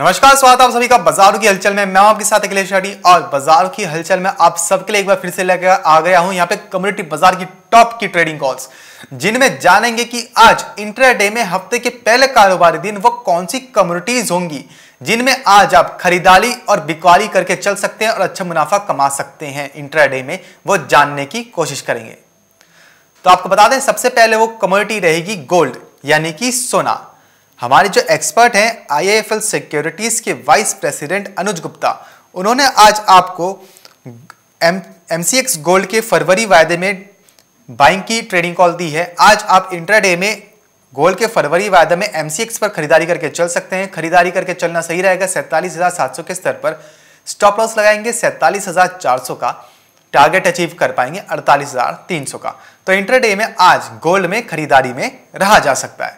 नमस्कार स्वागत आप सभी का बाजारों की हलचल में मैं आपके साथ अखिलेश शाडी और बाजारों की हलचल में आप सबके लिए एक बार फिर से लेकर आ गया हूं यहां पे कम्युनिटी बाजार की टॉप की ट्रेडिंग कॉल्स जिनमें जानेंगे कि आज इंटरडे में हफ्ते के पहले कारोबारी दिन वो कौन सी कम्युनिटीज होंगी जिनमें आज आप खरीदारी और बिकवाली करके चल सकते हैं और अच्छा मुनाफा कमा सकते हैं इंटरडे में वो जानने की कोशिश करेंगे तो आपको बता दें सबसे पहले वो कम्युनिटी रहेगी गोल्ड यानी कि सोना हमारे जो एक्सपर्ट हैं आईआईएफएल सिक्योरिटीज़ के वाइस प्रेसिडेंट अनुज गुप्ता उन्होंने आज आपको एम एम गोल्ड के फरवरी वायदे में बाइंग की ट्रेडिंग कॉल दी है आज आप इंट्राडे में गोल्ड के फरवरी वायदे में एम पर खरीदारी करके चल सकते हैं खरीदारी करके चलना सही रहेगा सैंतालीस हज़ार सात सौ के स्तर पर स्टॉप लॉस लगाएंगे सैंतालीस हज़ार चार सौ का टारगेट अचीव कर पाएंगे अड़तालीस हज़ार तीन सौ का तो इंटरडे में आज गोल्ड में खरीदारी में रहा जा सकता है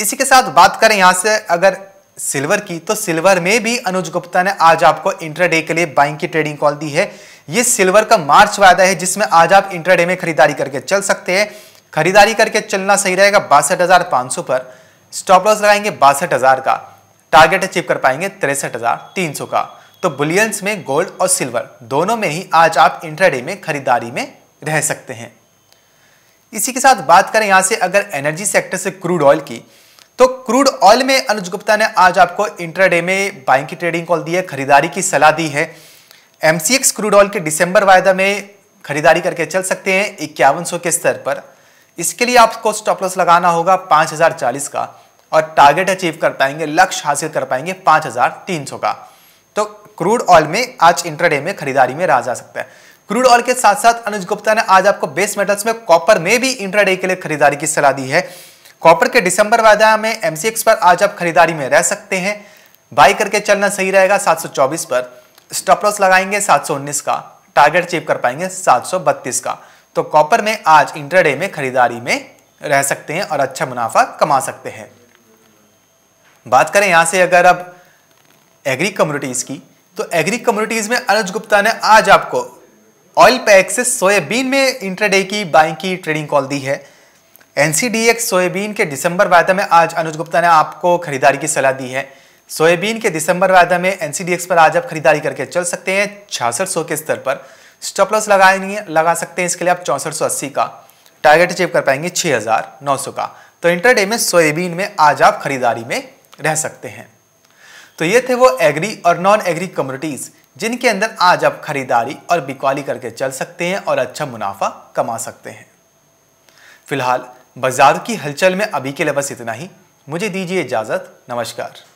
इसी के साथ बात करें यहां से अगर सिल्वर की तो सिल्वर में भी अनुज गुप्ता ने आज आपको इंटरडे के लिए बाइंग की ट्रेडिंग कॉल दी है ये सिल्वर का मार्च वायदा है जिसमें आज आप इंटरडे में खरीदारी करके चल सकते हैं खरीदारी करके चलना सही रहेगा बासठ पर स्टॉप लॉस लगाएंगे बासठ हजार का टारगेट अचीव कर पाएंगे तिरसठ हजार तीन सौ का तो बुलियंस में गोल्ड और सिल्वर दोनों में ही आज आप इंटरडे में खरीदारी में रह सकते हैं इसी के साथ बात करें यहां से अगर एनर्जी सेक्टर से क्रूड ऑयल की तो क्रूड ऑयल में अनुज गुप्ता ने आज आपको इंट्राडे में बाइंग की ट्रेडिंग कॉल दी है खरीदारी की सलाह दी है एमसीएक्स क्रूड ऑयल के दिसंबर वायदा में खरीदारी करके चल सकते हैं इक्यावन के स्तर पर इसके लिए आपको स्टॉप लॉस लगाना होगा 5040 का और टारगेट अचीव कर पाएंगे लक्ष्य हासिल कर पाएंगे 5300 का तो क्रूड ऑयल में आज इंट्राडे में खरीदारी में रहा जा सकता है क्रूड ऑयल के साथ साथ अनुज गुप्ता ने आज आपको बेस मेटल्स में कॉपर में भी इंट्राडे के लिए खरीदारी की सलाह दी है कॉपर के दिसंबर वादा में एमसीएक्स पर आज आप खरीदारी में रह सकते हैं बाई करके चलना सही रहेगा 724 पर स्टॉप लॉस लगाएंगे 719 का टारगेट चेप कर पाएंगे 732 का तो कॉपर में आज इंटरडे में खरीदारी में रह सकते हैं और अच्छा मुनाफा कमा सकते हैं बात करें यहां से अगर अब एग्री कम्युनिटीज़ की तो एग्री कम्युनिटीज़ में अनुज गुप्ता ने आज आपको ऑयल पैक से सोयाबीन में इंटरडे की बाइंग की ट्रेडिंग कॉल दी है एनसीडीएक्स सोयाबीन के दिसंबर वायदा में आज अनुज गुप्ता ने आपको खरीदारी की सलाह दी है सोयाबीन के दिसंबर वायदा में एनसीडीएक्स पर आज आप खरीदारी करके चल सकते हैं छियासठ सौ के स्तर पर स्टॉप लॉस लगा लगा सकते हैं इसके लिए आप चौंसठ सौ अस्सी का टारगेट अचीव कर पाएंगे छह हज़ार नौ सौ का तो इंटरडे में सोयाबीन में आज आप खरीदारी में रह सकते हैं तो ये थे वो एग्री और नॉन एग्री कम्युनिटीज़ जिनके अंदर आज आप खरीदारी और बिकवाली करके चल सकते हैं और अच्छा मुनाफा कमा सकते हैं फिलहाल बाजार की हलचल में अभी के लिए बस इतना ही मुझे दीजिए इजाज़त नमस्कार